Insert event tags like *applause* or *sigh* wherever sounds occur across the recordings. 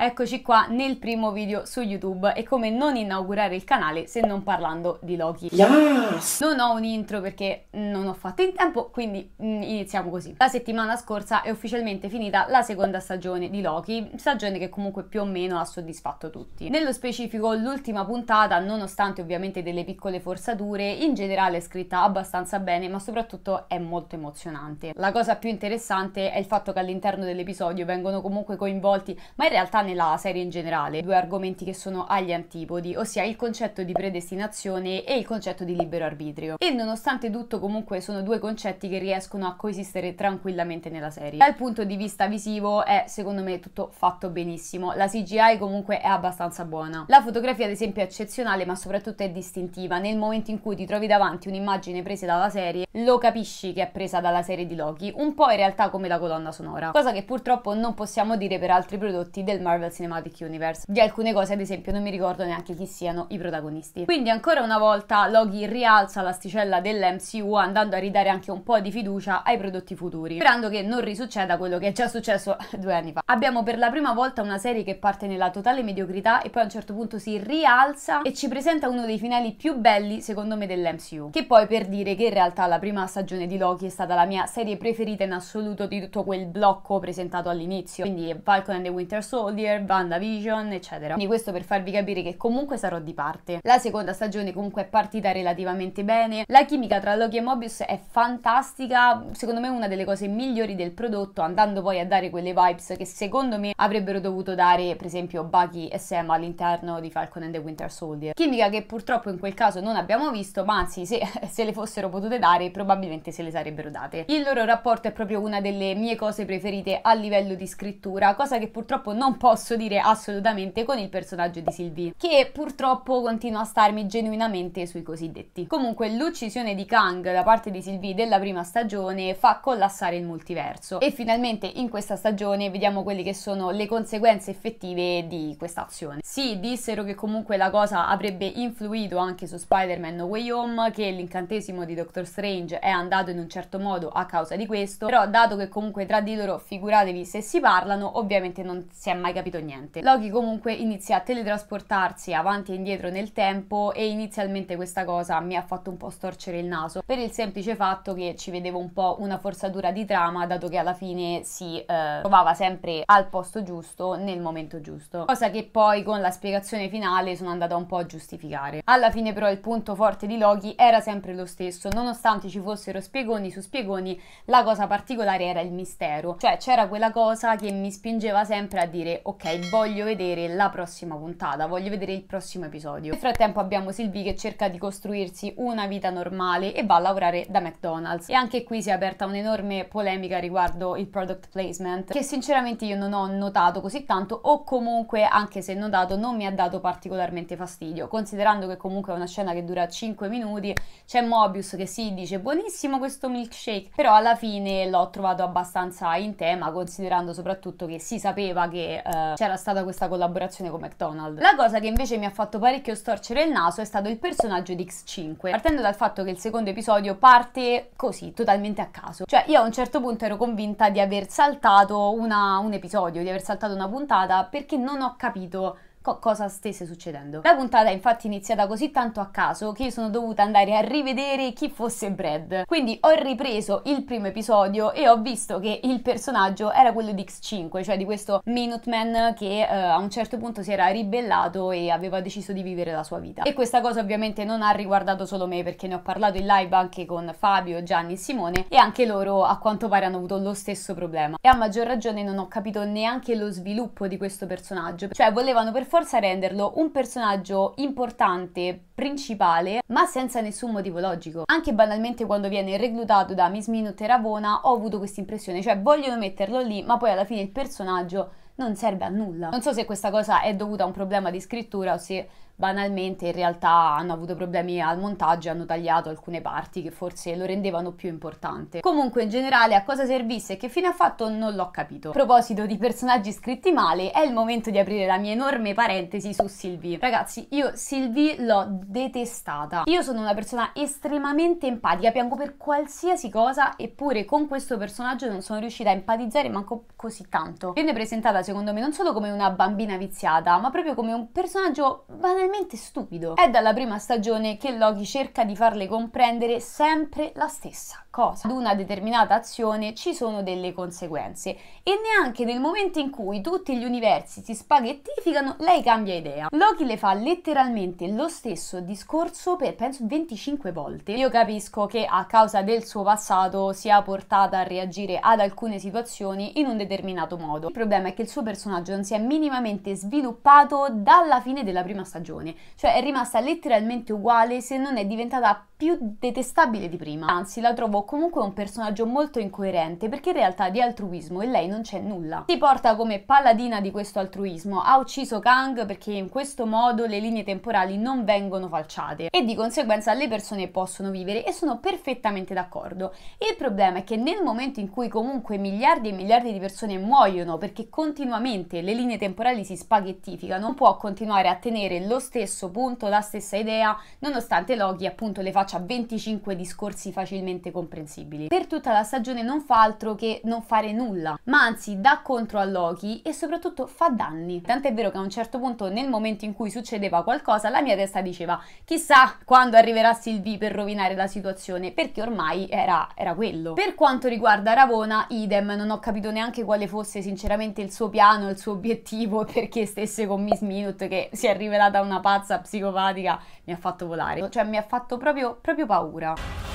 Eccoci qua nel primo video su YouTube e come non inaugurare il canale se non parlando di Loki. Yes! Non ho un intro perché non ho fatto in tempo, quindi mm, iniziamo così. La settimana scorsa è ufficialmente finita la seconda stagione di Loki, stagione che comunque più o meno ha soddisfatto tutti. Nello specifico l'ultima puntata, nonostante ovviamente delle piccole forzature, in generale è scritta abbastanza bene, ma soprattutto è molto emozionante. La cosa più interessante è il fatto che all'interno dell'episodio vengono comunque coinvolti, ma in realtà nella serie in generale, due argomenti che sono agli antipodi, ossia il concetto di predestinazione e il concetto di libero arbitrio. E nonostante tutto comunque sono due concetti che riescono a coesistere tranquillamente nella serie. Dal punto di vista visivo è secondo me tutto fatto benissimo, la CGI comunque è abbastanza buona. La fotografia ad esempio è eccezionale ma soprattutto è distintiva, nel momento in cui ti trovi davanti un'immagine presa dalla serie lo capisci che è presa dalla serie di Loki, un po' in realtà come la colonna sonora, cosa che purtroppo non possiamo dire per altri prodotti del Marvel Marvel Cinematic Universe. Di alcune cose, ad esempio, non mi ricordo neanche chi siano i protagonisti. Quindi ancora una volta Loki rialza l'asticella dell'MCU andando a ridare anche un po' di fiducia ai prodotti futuri, sperando che non risucceda quello che è già successo *laughs* due anni fa. Abbiamo per la prima volta una serie che parte nella totale mediocrità e poi a un certo punto si rialza e ci presenta uno dei finali più belli, secondo me, dell'MCU. Che poi per dire che in realtà la prima stagione di Loki è stata la mia serie preferita in assoluto di tutto quel blocco presentato all'inizio, quindi Falcon and the Winter Soldier, Wire, WandaVision, eccetera. Quindi questo per farvi capire che comunque sarò di parte. La seconda stagione comunque è partita relativamente bene. La chimica tra Loki e Mobius è fantastica, secondo me una delle cose migliori del prodotto, andando poi a dare quelle vibes che secondo me avrebbero dovuto dare, per esempio, Bucky e Sam all'interno di Falcon and the Winter Soldier. Chimica che purtroppo in quel caso non abbiamo visto, ma anzi se, *laughs* se le fossero potute dare probabilmente se le sarebbero date. Il loro rapporto è proprio una delle mie cose preferite a livello di scrittura, cosa che purtroppo non posso posso dire assolutamente con il personaggio di Sylvie, che purtroppo continua a starmi genuinamente sui cosiddetti. Comunque l'uccisione di Kang da parte di Sylvie della prima stagione fa collassare il multiverso e finalmente in questa stagione vediamo quelle che sono le conseguenze effettive di questa azione. Sì, dissero che comunque la cosa avrebbe influito anche su Spider-Man No Way Home, che l'incantesimo di Doctor Strange è andato in un certo modo a causa di questo, però dato che comunque tra di loro figuratevi se si parlano, ovviamente non si è mai capito niente. Loki comunque inizia a teletrasportarsi avanti e indietro nel tempo e inizialmente questa cosa mi ha fatto un po' storcere il naso per il semplice fatto che ci vedevo un po' una forzatura di trama dato che alla fine si eh, trovava sempre al posto giusto nel momento giusto. Cosa che poi con la spiegazione finale sono andata un po' a giustificare. Alla fine però il punto forte di Loki era sempre lo stesso, nonostante ci fossero spiegoni su spiegoni, la cosa particolare era il mistero, cioè c'era quella cosa che mi spingeva sempre a dire ok, voglio vedere la prossima puntata, voglio vedere il prossimo episodio. Nel frattempo abbiamo Sylvie che cerca di costruirsi una vita normale e va a lavorare da McDonald's. E anche qui si è aperta un'enorme polemica riguardo il product placement, che sinceramente io non ho notato così tanto o comunque anche se notato non mi ha dato particolarmente fastidio, considerando che comunque è una scena che dura 5 minuti, c'è Mobius che si dice buonissimo questo milkshake, però alla fine l'ho trovato abbastanza in tema, considerando soprattutto che si sapeva che eh, eh, c'era stata questa collaborazione con McDonald's. La cosa che invece mi ha fatto parecchio storcere il naso è stato il personaggio di X5, partendo dal fatto che il secondo episodio parte così, totalmente a caso. Cioè io a un certo punto ero convinta di aver saltato una, un episodio, di aver saltato una puntata perché non ho capito co- cosa stesse succedendo. La puntata è infatti iniziata così tanto a caso che io sono dovuta andare a rivedere chi fosse Brad. Quindi ho ripreso il primo episodio e ho visto che il personaggio era quello di X5, cioè di questo Minuteman che eh, a un certo punto si era ribellato e aveva deciso di vivere la sua vita. E questa cosa ovviamente non ha riguardato solo me perché ne ho parlato in live anche con Fabio, Gianni e Simone e anche loro a quanto pare hanno avuto lo stesso problema. E a maggior ragione non ho capito neanche lo sviluppo di questo personaggio, cioè volevano per forza forza renderlo un personaggio importante, principale, ma senza nessun motivo logico. Anche banalmente quando viene reclutato da Miss Minute Ravona ho avuto questa impressione, cioè vogliono metterlo lì, ma poi alla fine il personaggio non serve a nulla. Non so se questa cosa è dovuta a un problema di scrittura o se banalmente in realtà hanno avuto problemi al montaggio e hanno tagliato alcune parti che forse lo rendevano più importante. Comunque in generale a cosa servisse e che fine ha fatto non l'ho capito. A proposito di personaggi scritti male, è il momento di aprire la mia enorme parentesi su Sylvie. Ragazzi, io Sylvie l'ho detestata. Io sono una persona estremamente empatica, piango per qualsiasi cosa, eppure con questo personaggio non sono riuscita a empatizzare manco così tanto. Viene presentata secondo me non solo come una bambina viziata, ma proprio come un personaggio banalmente totalmente stupido. È dalla prima stagione che Loki cerca di farle comprendere sempre la stessa cosa. Ad una determinata azione ci sono delle conseguenze e neanche nel momento in cui tutti gli universi si spaghettificano lei cambia idea. Loki le fa letteralmente lo stesso discorso per penso 25 volte. Io capisco che a causa del suo passato sia portata a reagire ad alcune situazioni in un determinato modo. Il problema è che il suo personaggio non si è minimamente sviluppato dalla fine della prima stagione canzone, cioè è rimasta letteralmente uguale se non è diventata più detestabile di prima. Anzi, la trovo comunque un personaggio molto incoerente perché in realtà di altruismo in lei non c'è nulla. Si porta come paladina di questo altruismo, ha ucciso Kang perché in questo modo le linee temporali non vengono falciate e di conseguenza le persone possono vivere e sono perfettamente d'accordo. Il problema è che nel momento in cui comunque miliardi e miliardi di persone muoiono perché continuamente le linee temporali si spaghettificano, non può continuare a tenere lo stesso punto, la stessa idea, nonostante Loki appunto le faccia 25 discorsi facilmente comprensibili. Per tutta la stagione non fa altro che non fare nulla, ma anzi dà contro a Loki e soprattutto fa danni. Tant'è vero che a un certo punto nel momento in cui succedeva qualcosa la mia testa diceva chissà quando arriverà Sylvie per rovinare la situazione perché ormai era, era quello. Per quanto riguarda Ravona, idem, non ho capito neanche quale fosse sinceramente il suo piano, il suo obiettivo *laughs* perché stesse con Miss Minute che si è rivelata una pazza psicopatica mi ha fatto volare, cioè mi ha fatto proprio, proprio paura.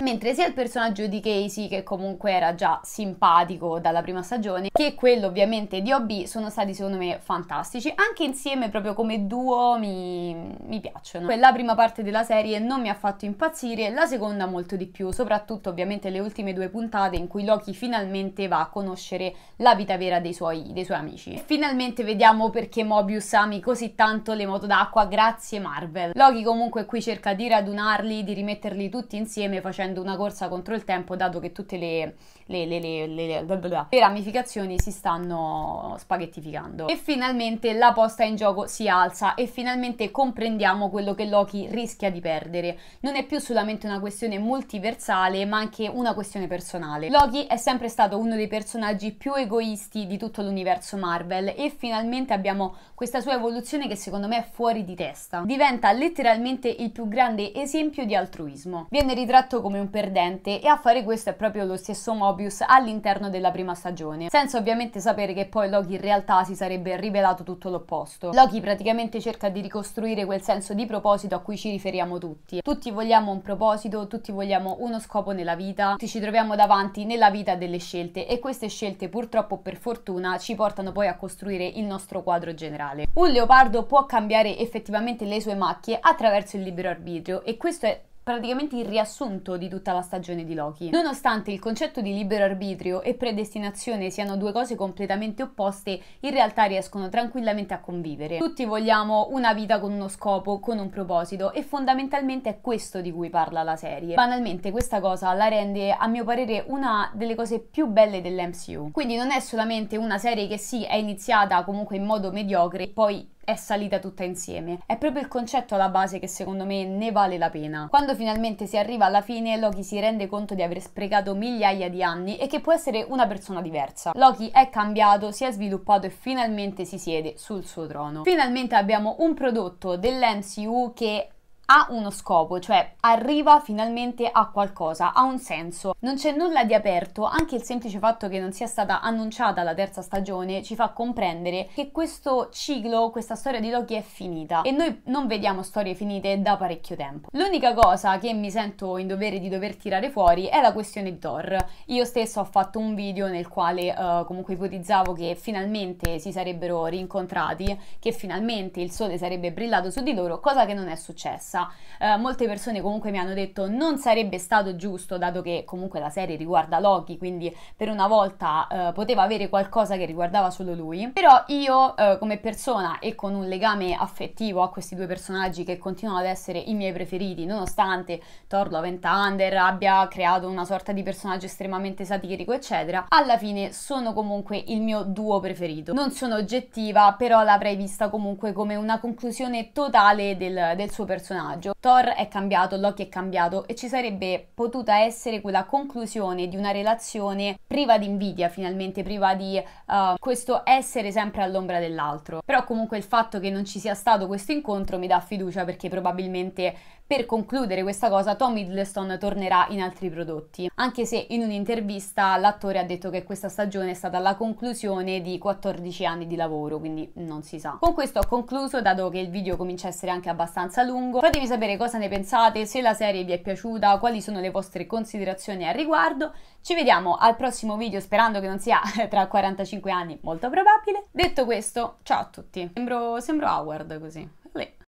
Mentre sia il personaggio di Casey, che comunque era già simpatico dalla prima stagione, che quello ovviamente di OB sono stati secondo me fantastici. Anche insieme, proprio come duo, mi, mi piacciono. La prima parte della serie non mi ha fatto impazzire, la seconda molto di più, soprattutto ovviamente le ultime due puntate in cui Loki finalmente va a conoscere la vita vera dei suoi, dei suoi amici. Finalmente vediamo perché Mobius ami così tanto le moto d'acqua, grazie Marvel. Loki comunque qui cerca di radunarli, di rimetterli tutti insieme facendo facendo una corsa contro il tempo dato che tutte le, le, le, le ramificazioni si stanno spaghettificando. E finalmente la posta in gioco si alza e finalmente comprendiamo quello che Loki rischia di perdere. Non è più solamente una questione multiversale ma anche una questione personale. Loki è sempre stato uno dei personaggi più egoisti di tutto l'universo Marvel e finalmente abbiamo questa sua evoluzione che secondo me è fuori di testa. Diventa letteralmente il più grande esempio di altruismo. Viene ritratto come come un perdente e a fare questo è proprio lo stesso Mobius all'interno della prima stagione, senza ovviamente sapere che poi Loki in realtà si sarebbe rivelato tutto l'opposto. Loki praticamente cerca di ricostruire quel senso di proposito a cui ci riferiamo tutti. Tutti vogliamo un proposito, tutti vogliamo uno scopo nella vita, tutti ci troviamo davanti nella vita delle scelte e queste scelte purtroppo per fortuna ci portano poi a costruire il nostro quadro generale. Un leopardo può cambiare effettivamente le sue macchie attraverso il libero arbitrio e questo è praticamente il riassunto di tutta la stagione di Loki. Nonostante il concetto di libero arbitrio e predestinazione siano due cose completamente opposte, in realtà riescono tranquillamente a convivere. Tutti vogliamo una vita con uno scopo, con un proposito e fondamentalmente è questo di cui parla la serie. Banalmente questa cosa la rende a mio parere una delle cose più belle dell'MCU. Quindi non è solamente una serie che sì è iniziata comunque in modo mediocre e poi è salita tutta insieme. È proprio il concetto alla base che secondo me ne vale la pena. Quando finalmente si arriva alla fine, Loki si rende conto di aver sprecato migliaia di anni e che può essere una persona diversa. Loki è cambiato, si è sviluppato e finalmente si siede sul suo trono. Finalmente abbiamo un prodotto dell'MCU che ha uno scopo, cioè arriva finalmente a qualcosa, ha un senso. Non c'è nulla di aperto, anche il semplice fatto che non sia stata annunciata la terza stagione ci fa comprendere che questo ciclo, questa storia di Loki è finita e noi non vediamo storie finite da parecchio tempo. L'unica cosa che mi sento in dovere di dover tirare fuori è la questione di Thor. Io stesso ho fatto un video nel quale uh, comunque ipotizzavo che finalmente si sarebbero rincontrati, che finalmente il sole sarebbe brillato su di loro, cosa che non è successa persa. Eh, molte persone comunque mi hanno detto non sarebbe stato giusto, dato che comunque la serie riguarda Loki, quindi per una volta eh, poteva avere qualcosa che riguardava solo lui. Però io eh, come persona e con un legame affettivo a questi due personaggi che continuano ad essere i miei preferiti, nonostante Thor Love and Thunder abbia creato una sorta di personaggio estremamente satirico, eccetera, alla fine sono comunque il mio duo preferito. Non sono oggettiva, però l'avrei vista comunque come una conclusione totale del, del suo personaggio personaggio. Thor è cambiato, Loki è cambiato e ci sarebbe potuta essere quella conclusione di una relazione priva di invidia, finalmente priva di uh, questo essere sempre all'ombra dell'altro. Però comunque il fatto che non ci sia stato questo incontro mi dà fiducia perché probabilmente per concludere questa cosa, Tom Hiddleston tornerà in altri prodotti, anche se in un'intervista l'attore ha detto che questa stagione è stata la conclusione di 14 anni di lavoro, quindi non si sa. Con questo ho concluso, dato che il video comincia a essere anche abbastanza lungo. Fatemi sapere cosa ne pensate, se la serie vi è piaciuta, quali sono le vostre considerazioni al riguardo. Ci vediamo al prossimo video, sperando che non sia *laughs* tra 45 anni, molto probabile. Detto questo, ciao a tutti. Sembro, sembro Howard così.